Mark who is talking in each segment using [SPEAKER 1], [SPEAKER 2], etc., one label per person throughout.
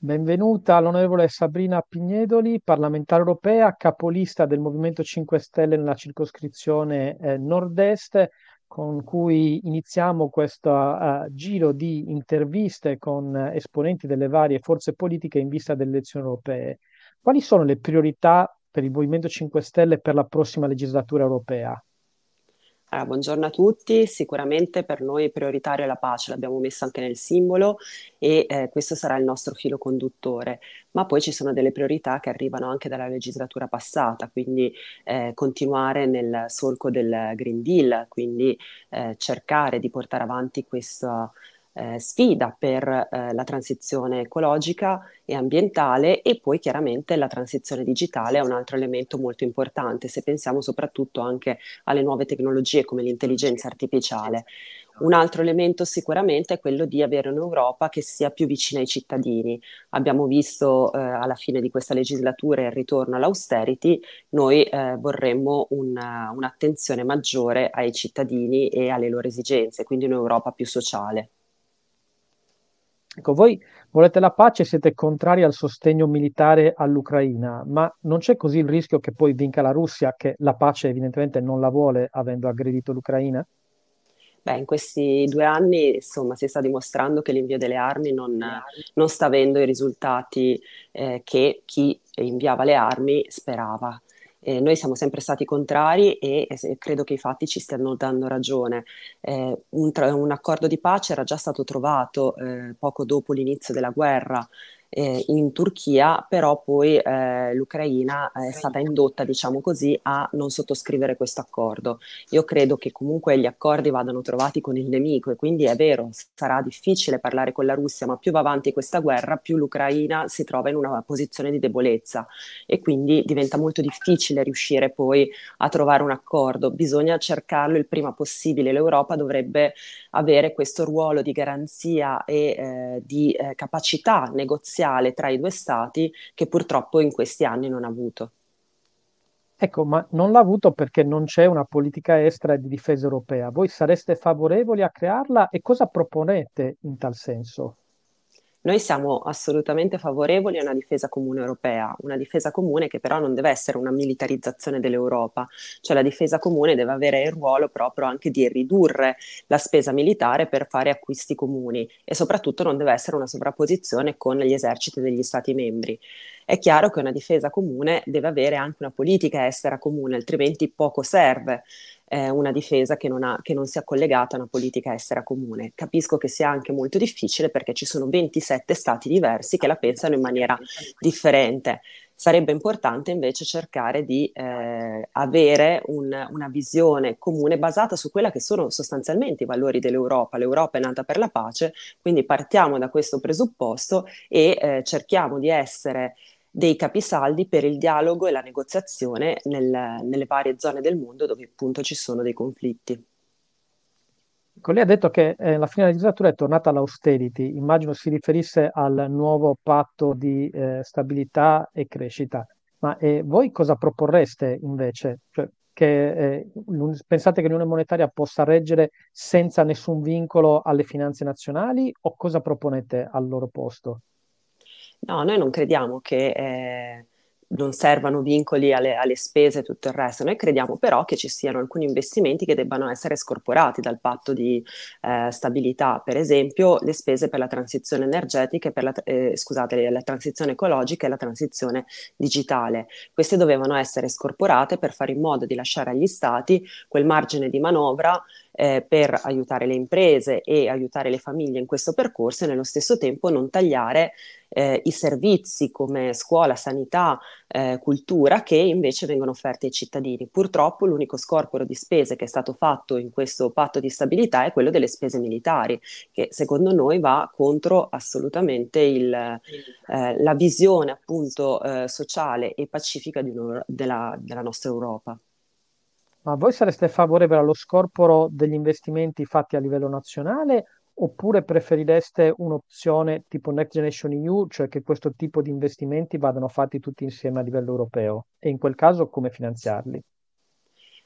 [SPEAKER 1] Benvenuta l'onorevole Sabrina Pignedoli, parlamentare europea, capolista del Movimento 5 Stelle nella circoscrizione eh, nord-est, con cui iniziamo questo uh, giro di interviste con uh, esponenti delle varie forze politiche in vista delle elezioni europee. Quali sono le priorità per il Movimento 5 Stelle per la prossima legislatura europea?
[SPEAKER 2] Allora, buongiorno a tutti, sicuramente per noi prioritaria la pace, l'abbiamo messa anche nel simbolo e eh, questo sarà il nostro filo conduttore, ma poi ci sono delle priorità che arrivano anche dalla legislatura passata, quindi eh, continuare nel solco del Green Deal, quindi eh, cercare di portare avanti questa eh, sfida per eh, la transizione ecologica e ambientale e poi chiaramente la transizione digitale è un altro elemento molto importante se pensiamo soprattutto anche alle nuove tecnologie come l'intelligenza artificiale. Un altro elemento sicuramente è quello di avere un'Europa che sia più vicina ai cittadini. Abbiamo visto eh, alla fine di questa legislatura il ritorno all'austerity, noi eh, vorremmo una, un'attenzione maggiore ai cittadini e alle loro esigenze, quindi un'Europa più sociale.
[SPEAKER 1] Ecco, voi volete la pace e siete contrari al sostegno militare all'Ucraina, ma non c'è così il rischio che poi vinca la Russia, che la pace evidentemente non la vuole avendo aggredito l'Ucraina?
[SPEAKER 2] Beh, in questi due anni insomma, si sta dimostrando che l'invio delle armi non, non sta avendo i risultati eh, che chi inviava le armi sperava. Eh, noi siamo sempre stati contrari e, e, credo che i fatti ci stiano dando ragione. Eh, un, tra- un, accordo di pace era già stato trovato eh, poco dopo l'inizio della guerra eh, in Turchia, però poi eh, l'Ucraina eh, è stata indotta, diciamo così, a non sottoscrivere questo accordo. Io credo che comunque gli accordi vadano trovati con il nemico e quindi è vero, sarà difficile parlare con la Russia, ma più va avanti questa guerra, più l'Ucraina si trova in una posizione di debolezza e quindi diventa molto difficile riuscire poi a trovare un accordo. Bisogna cercarlo il prima possibile. L'Europa dovrebbe avere questo ruolo di garanzia e eh, di eh, capacità negoziale parziale tra i due stati che purtroppo in questi anni non ha avuto.
[SPEAKER 1] Ecco, ma non l'ha avuto perché non c'è una politica estera di difesa europea. Voi sareste favorevoli a crearla e cosa proponete in tal senso?
[SPEAKER 2] Noi siamo assolutamente favorevoli a una difesa comune europea, una difesa comune che però non deve essere una militarizzazione dell'Europa, cioè la difesa comune deve avere il ruolo proprio anche di ridurre la spesa militare per fare acquisti comuni e soprattutto non deve essere una sovrapposizione con gli eserciti degli Stati membri. È chiaro che una difesa comune deve avere anche una politica estera comune, altrimenti poco serve eh, una difesa che non, ha, che non sia collegata a una politica estera comune. Capisco che sia anche molto difficile perché ci sono 27 stati diversi che la pensano in maniera differente. Sarebbe importante invece cercare di eh, avere un, una visione comune basata su quella che sono sostanzialmente i valori dell'Europa. L'Europa è nata per la pace, quindi partiamo da questo presupposto e eh, cerchiamo di essere dei capisaldi per il dialogo e la negoziazione nel, nelle varie zone del mondo dove appunto ci sono dei conflitti.
[SPEAKER 1] Ecco, lei ha detto che eh, la fine della legislatura è tornata all'austerity, immagino si riferisse al nuovo patto di eh, stabilità e crescita, ma eh, voi cosa proporreste invece? Cioè, che, eh, pensate che l'Unione Monetaria possa reggere senza nessun vincolo alle finanze nazionali o cosa proponete al loro posto?
[SPEAKER 2] No, noi non crediamo che eh, non servano vincoli alle, alle spese e tutto il resto, noi crediamo però che ci siano alcuni investimenti che debbano essere scorporati dal patto di eh, stabilità, per esempio le spese per la transizione energetica, per la, eh, scusate, la transizione ecologica e la transizione digitale. Queste dovevano essere scorporate per fare in modo di lasciare agli Stati quel margine di manovra eh, per aiutare le imprese e aiutare le famiglie in questo percorso e nello stesso tempo non tagliare eh, i servizi come scuola, sanità, eh, cultura che invece vengono offerti ai cittadini. Purtroppo l'unico scorporo di spese che è stato fatto in questo patto di stabilità è quello delle spese militari, che secondo noi va contro assolutamente il, eh, la visione appunto eh, sociale e pacifica uno, della, della nostra Europa.
[SPEAKER 1] Ma voi sareste favorevoli allo scorporo degli investimenti fatti a livello nazionale oppure preferireste un'opzione tipo Next Generation EU, cioè che questo tipo di investimenti vadano fatti tutti insieme a livello europeo? E in quel caso come finanziarli?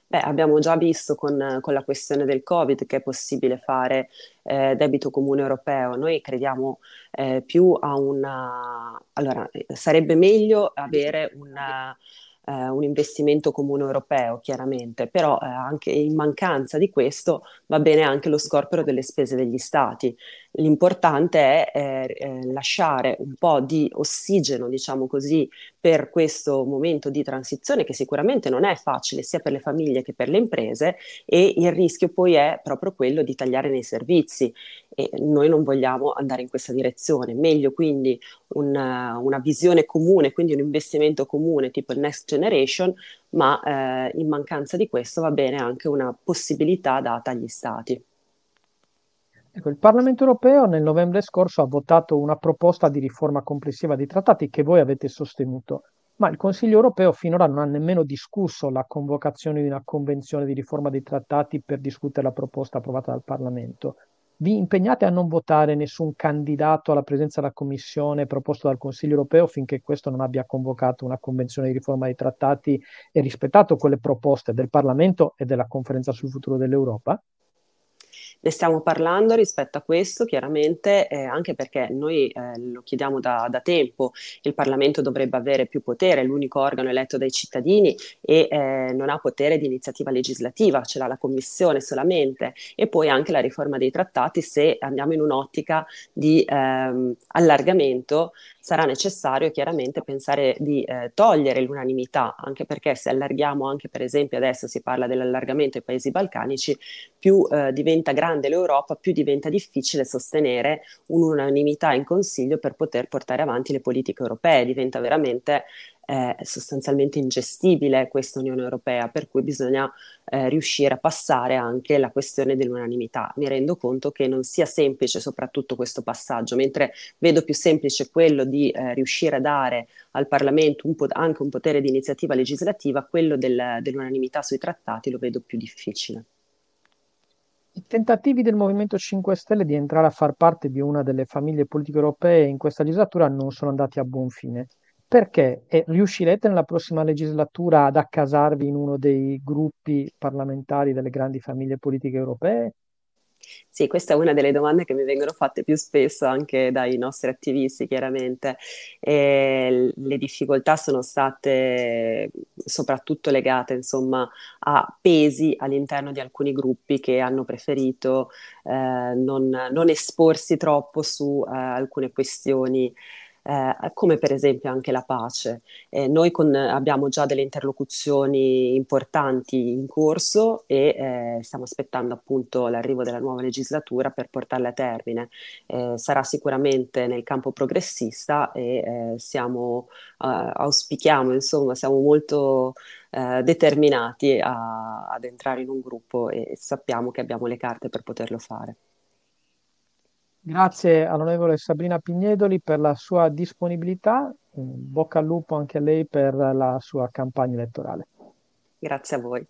[SPEAKER 2] Beh, abbiamo già visto con, con, la questione del Covid che è possibile fare eh, debito comune europeo. Noi crediamo eh, più a una... Allora, eh, sarebbe meglio avere una eh, un investimento comune europeo, chiaramente, però eh, anche in mancanza di questo va bene anche lo scorporo delle spese degli stati, L'importante è eh, eh, lasciare un po' di ossigeno, diciamo così, per questo momento di transizione che sicuramente non è facile sia per le famiglie che per le imprese e il rischio poi è proprio quello di tagliare nei servizi e noi non vogliamo andare in questa direzione. Meglio quindi una, eh, una visione comune, quindi un investimento comune tipo il Next Generation, ma eh, in mancanza di questo va bene anche una possibilità data agli stati.
[SPEAKER 1] Ecco, il Parlamento europeo nel novembre scorso ha votato una proposta di riforma complessiva dei trattati che voi avete sostenuto, ma il Consiglio europeo finora non ha nemmeno discusso la convocazione di una convenzione di riforma dei trattati per discutere la proposta approvata dal Parlamento. Vi impegnate a non votare nessun candidato alla presenza della Commissione proposto dal Consiglio europeo finché questo non abbia convocato una convenzione di riforma dei trattati e rispettato quelle proposte del Parlamento e della conferenza sul futuro dell'Europa?
[SPEAKER 2] Ne stiamo parlando rispetto a questo, chiaramente, eh, anche perché noi eh, lo chiediamo da, da, tempo, il Parlamento dovrebbe avere più potere, è l'unico organo eletto dai cittadini e eh, non ha potere di iniziativa legislativa, ce l'ha la Commissione solamente e poi anche la riforma dei trattati se andiamo in un'ottica di ehm, allargamento sarà necessario chiaramente pensare di eh, togliere l'unanimità, anche perché se allarghiamo anche per esempio adesso si parla dell'allargamento ai paesi balcanici, più eh, diventa grande grande l'Europa, più diventa difficile sostenere un'unanimità in Consiglio per poter portare avanti le politiche europee, diventa veramente eh, sostanzialmente ingestibile questa Unione Europea, per cui bisogna eh, riuscire a passare anche la questione dell'unanimità. Mi rendo conto che non sia semplice soprattutto questo passaggio, mentre vedo più semplice quello di eh, riuscire a dare al Parlamento un po- anche un potere di iniziativa legislativa, quello del, dell'unanimità sui trattati lo vedo più difficile.
[SPEAKER 1] I tentativi del Movimento 5 Stelle di entrare a far parte di una delle famiglie politiche europee in questa legislatura non sono andati a buon fine. Perché? E riuscirete nella prossima legislatura ad accasarvi in uno dei gruppi parlamentari delle grandi famiglie politiche europee?
[SPEAKER 2] Sì, questa è una delle domande che mi vengono fatte più spesso anche dai nostri attivisti, chiaramente. E le difficoltà sono state soprattutto legate, insomma, a pesi all'interno di alcuni gruppi che hanno preferito eh, non, non, esporsi troppo su eh, alcune questioni eh, come per esempio anche la pace. Eh, noi con, abbiamo già delle interlocuzioni importanti in corso e eh, stiamo aspettando appunto l'arrivo della nuova legislatura per portarle a termine. Eh, sarà sicuramente nel campo progressista e eh, siamo, eh, auspichiamo, insomma, siamo molto determinati a, ad entrare in un gruppo e sappiamo che abbiamo le carte per poterlo fare.
[SPEAKER 1] Grazie all'onorevole Sabrina Pignedoli per la sua disponibilità, mm, bocca al lupo anche a lei per la sua campagna elettorale.
[SPEAKER 2] Grazie a voi.